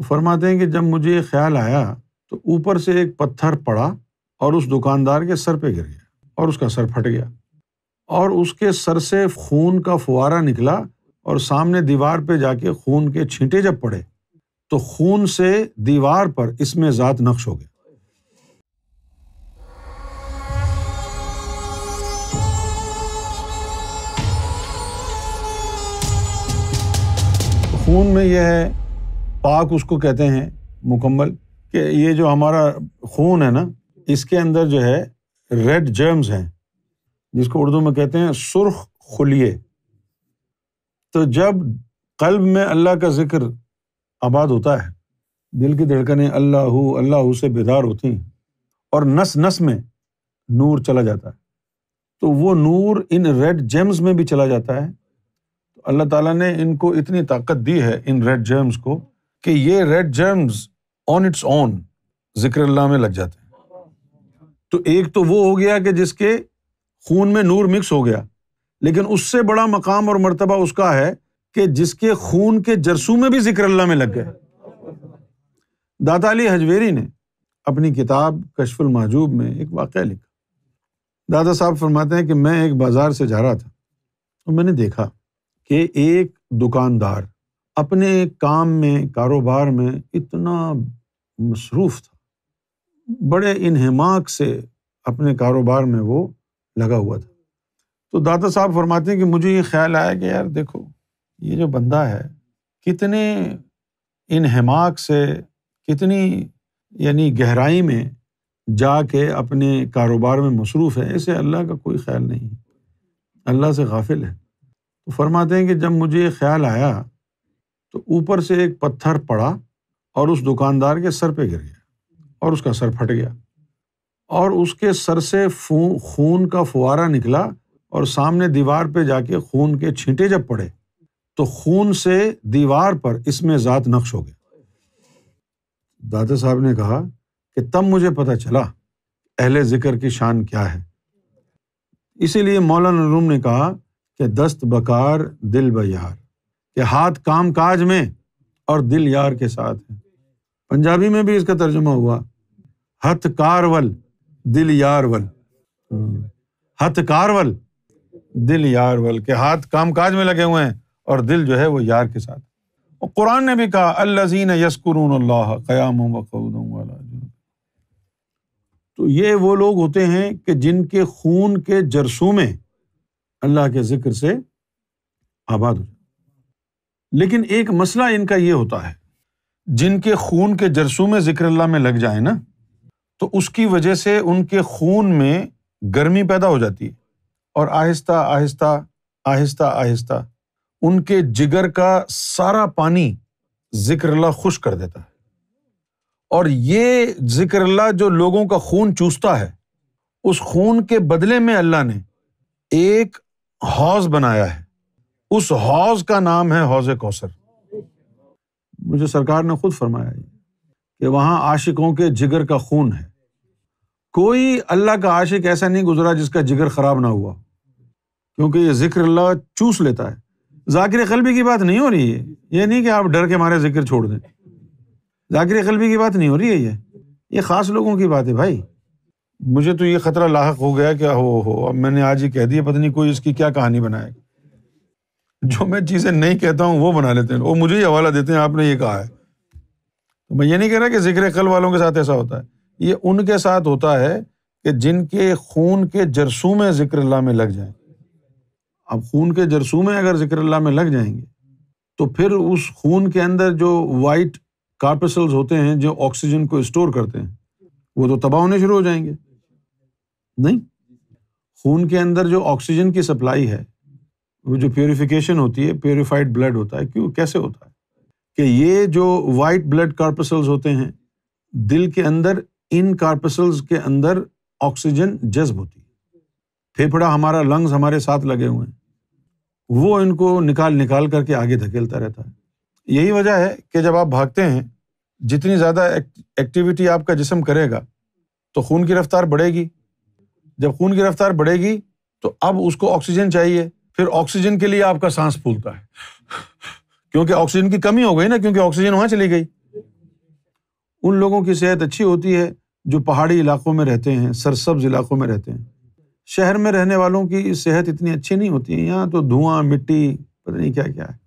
वो फरमाते हैं कि जब मुझे ये ख्याल आया तो ऊपर से एक पत्थर पड़ा और उस दुकानदार के सर पे गिर गया और उसका सर फट गया और उसके सर से खून का फुहारा निकला और सामने दीवार पे जाके खून के छींटे जब पड़े तो खून से दीवार पर इसमें ज़ात नक्श हो गया खून में यह है पाक उसको कहते हैं मुकम्मल कि ये जो हमारा खून है ना इसके अंदर जो है रेड जर्म्स हैं जिसको उर्दू में कहते हैं सुर्ख खुलिए तो जब कल्ब में अल्लाह का जिक्र आबाद होता है दिल की धड़कने अल्लाह अल्लाह से बेदार होती हैं और नस नस में नूर चला जाता है तो वो नूर इन रेड जेम्स में भी चला जाता है तो अल्लाह ताला ने इनको इतनी ताकत दी है इन रेड जेम्स को कि ये red germs on its on जिक्र अल्लाह में लग जाते हैं तो एक तो वो हो गया कि जिसके खून में नूर मिक्स हो गया लेकिन उससे बड़ा मकाम और मर्तबा उसका है कि जिसके खून के जरसू में भी जिक्र अल्लाह में लग गए दाता अली हजवेरी ने अपनी किताब कशफुल महजूब में एक वाक़ लिखा दादा साहब फरमाते हैं कि मैं एक बाज़ार से जा रहा था तो मैंने देखा कि एक दुकानदार अपने काम में कारोबार में इतना मसरूफ़ था बड़े इनहमाक से अपने कारोबार में वो लगा हुआ था तो दादा साहब फरमाते हैं कि मुझे ये ख्याल आया कि यार देखो ये जो बंदा है कितने इनहमाक से कितनी यानी गहराई में जा के अपने कारोबार में मसरूफ़ है इसे अल्लाह का कोई ख्याल नहीं है अल्लाह से गाफिल है तो फरमाते हैं कि जब मुझे ये ख्याल आया तो ऊपर से एक पत्थर पड़ा और उस दुकानदार के सर पे गिर गया और उसका सर फट गया और उसके सर से खून का फुआरा निकला और सामने दीवार पे जाके खून के छींटे जब पड़े तो खून से दीवार पर इसमें ज़ात नक्श हो गया दादा साहब ने कहा कि तब मुझे पता चला अहले ज़िक्र की शान क्या है इसीलिए मौलाना रूम ने कहा कि दस्त बकार दिल बार कि हाथ काम काज में और दिल यार के साथ है पंजाबी में भी इसका तर्जुमा हुआ हथ कारवल दिल यारवल हम्म। हथ कारवल दिल यारवल के हाथ काम काज में लगे हुए हैं और दिल जो है वो यार के साथ और कुरान ने भी कहा अल्लाजीन यसकरून क़याम तो ये वो लोग होते हैं कि जिनके खून के जरसूमें अल्लाह के जिक्र से आबाद हो जाते लेकिन एक मसला इनका यह होता है जिनके खून के जरसूम जिक्रल्ला में लग जाए ना तो उसकी वजह से उनके खून में गर्मी पैदा हो जाती है और आहिस्ता आहिस्ता आहिस्ता आहिस्ता उनके जिगर का सारा पानी जिक्रल्ला खुश कर देता है और ये जिक्रल्ला जो लोगों का खून चूसता है उस खून के बदले में अल्लाह ने एक हौज बनाया है उस हौज का नाम है हौज कौसर मुझे सरकार ने खुद फरमाया कि वहां आशिकों के जिगर का खून है कोई अल्लाह का आशिक ऐसा नहीं गुजरा जिसका जिगर खराब ना हुआ क्योंकि ये जिक्र अल्लाह चूस लेता है जाकिर कलबी की बात नहीं हो रही है ये नहीं कि आप डर के मारे जिक्र छोड़ दें जाकिर कलबी की बात नहीं हो रही है ये ये ख़ास लोगों की बात है भाई मुझे तो ये ख़तरा लाक हो गया क्या हो हो अब मैंने आज ही कह दिया पता नहीं कोई इसकी क्या कहानी बनाएगा जो हम्म। मैं चीज़ें नहीं कहता हूँ वो बना लेते हैं वो मुझे ही हवाला देते हैं आपने ये कहा है तो मैं ये नहीं कह रहा कि जिक्र कल वालों के साथ ऐसा होता है ये उनके साथ होता है कि जिनके खून के जरसूमें जिक्र अल्लाह में लग जाएं अब खून के जरसूमें अगर जिक्र अल्लाह में लग जाएंगे तो फिर उस खून के अंदर जो वाइट कार्पेसल्स होते हैं जो ऑक्सीजन को स्टोर करते हैं वो तो तबाह होने शुरू हो जाएंगे नहीं खून के अंदर जो ऑक्सीजन की सप्लाई है वो जो प्योरिफिकेशन होती है प्योरीफाइड ब्लड होता है क्यों कैसे होता है कि ये जो वाइट ब्लड कार्पसल्स होते हैं दिल के अंदर इन कार्पसल्स के अंदर ऑक्सीजन जज्ब होती है फेफड़ा हमारा लंग्स हमारे साथ लगे हुए हैं वो इनको निकाल निकाल करके आगे धकेलता रहता है यही वजह है कि जब आप भागते हैं जितनी ज़्यादा एक्टिविटी आपका जिसम करेगा तो खून की रफ्तार बढ़ेगी जब खून की रफ्तार बढ़ेगी तो अब उसको ऑक्सीजन चाहिए फिर ऑक्सीजन के लिए आपका सांस फूलता है क्योंकि ऑक्सीजन की कमी हो गई ना क्योंकि ऑक्सीजन वहां चली गई उन लोगों की सेहत अच्छी होती है जो पहाड़ी इलाकों में रहते हैं सरसब्ज इलाकों में रहते हैं शहर में रहने वालों की सेहत इतनी अच्छी नहीं होती है यहाँ तो धुआं मिट्टी पता नहीं क्या क्या है